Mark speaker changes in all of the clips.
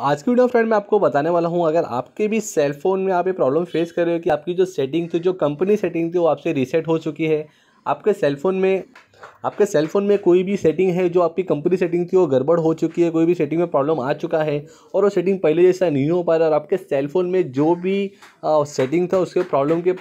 Speaker 1: आज की video friend मैं आपको बताने वाला हूँ अगर आपके भी सेल फोन में आप ये प्रॉब्लम फेस कर रहे हो कि आपकी जो सेटिंग थी जो कंपनी सेटिंग थी वो आपसे रीसेट हो चुकी है आपके सेल फोन में आपके सेल फोन में कोई भी सेटिंग है जो आपकी कंपनी सेटिंग थी वो गड़बड़ हो चुकी है कोई भी सेटिंग में प्रॉब्लम आ चुका है और वो सेटिंग पहले जैसा नहीं हो पा रहा और आपके सेल फोन में जो भी सेटिंग था उसके प्रॉब्लम के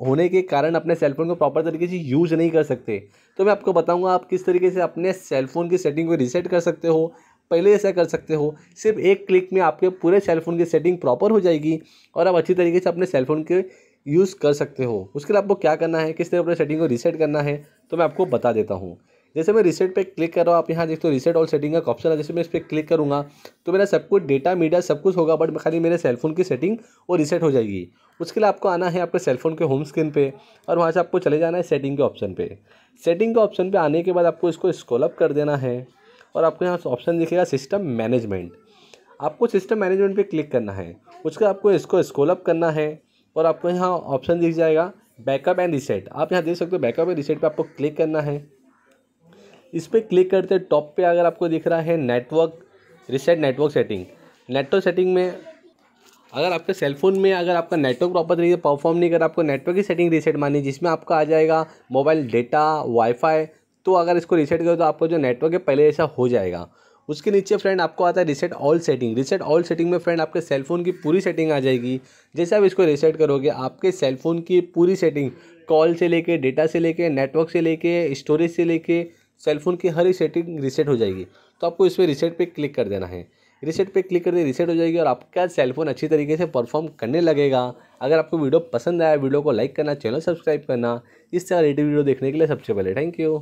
Speaker 1: होने के कारण अपने सेलफोन को प्रॉपर तरीके से यूज़ नहीं कर सकते तो मैं आपको बताऊंगा आप किस तरीके से अपने सेलफोन की सेटिंग को रीसेट कर सकते हो पहले ऐसा कर सकते हो सिर्फ एक क्लिक में आपके पूरे सेलफोन की सेटिंग प्रॉपर हो जाएगी और आप अच्छी तरीके से अपने सेलफोन के यूज़ कर सकते हो उसके लिए आपको क्या करना है किस तरह अपने सेटिंग को रीसेट करना है तो मैं आपको बता देता हूँ जैसे मैं रीसेट पे क्लिक कर रहा हूँ आप यहाँ देखते हो रीसेट ऑल सेटिंग का ऑप्शन है जैसे मैं इस पर क्लिक करूँगा तो मेरा सब कुछ डेटा मीडिया सब कुछ होगा बट खाली मेरे सेलफोन की सेटिंग वो रीसेट हो जाएगी उसके लिए आपको आना है आपके सेलफोन के होम स्क्रीन पे और वहाँ से आपको चले जाना है सेटिंग के ऑप्शन पे सेटिंग के ऑप्शन पे आने के बाद आपको इसको स्कॉलअप कर देना है और आपको यहाँ ऑप्शन दिखेगा सिस्टम मैनेजमेंट आपको सिस्टम मैनेजमेंट पे क्लिक करना है बाद आपको इसको स्कोल अप करना है और आपको यहाँ ऑप्शन दिख जाएगा बैकअप एंड रिसेट आप यहाँ देख सकते हो बैकअप एंड रिसेट पे आपको क्लिक करना है इस पर क्लिक करते टॉप पे अगर आपको दिख रहा है network reset network setting network setting में अगर आपके सेलफोन में अगर आपका नेटवर्क प्रॉपर तरीके से परफॉर्म नहीं कर आपको नेटवर्क की सेटिंग रीसेट मानी जिसमें आपका आ जाएगा मोबाइल डेटा वाईफाई तो अगर इसको रीसेट करो तो आपका जो नेटवर्क है पहले ऐसा हो जाएगा उसके नीचे फ्रेंड आपको आता है reset all setting reset all setting में फ्रेंड आपके सेलफोन की पूरी सेटिंग आ जाएगी जैसे आप इसको रिसेट करोगे आपके सेलफोन की पूरी सेटिंग कॉल से लेके डेटा से लेके नेटवर्क से लेके स्टोरेज से लेके सेलफोन की हर सेटिंग रिसेट हो जाएगी तो आपको इस पर रिसेट पर क्लिक कर देना है रिसेट पे क्लिक कर दे रिसेट हो जाएगी और आपका सेलफोन अच्छी तरीके से परफॉर्म करने लगेगा अगर आपको वीडियो पसंद आया वीडियो को लाइक करना चैनल सब्सक्राइब करना इस तरह रेटेड वीडियो देखने के लिए सबसे पहले थैंक यू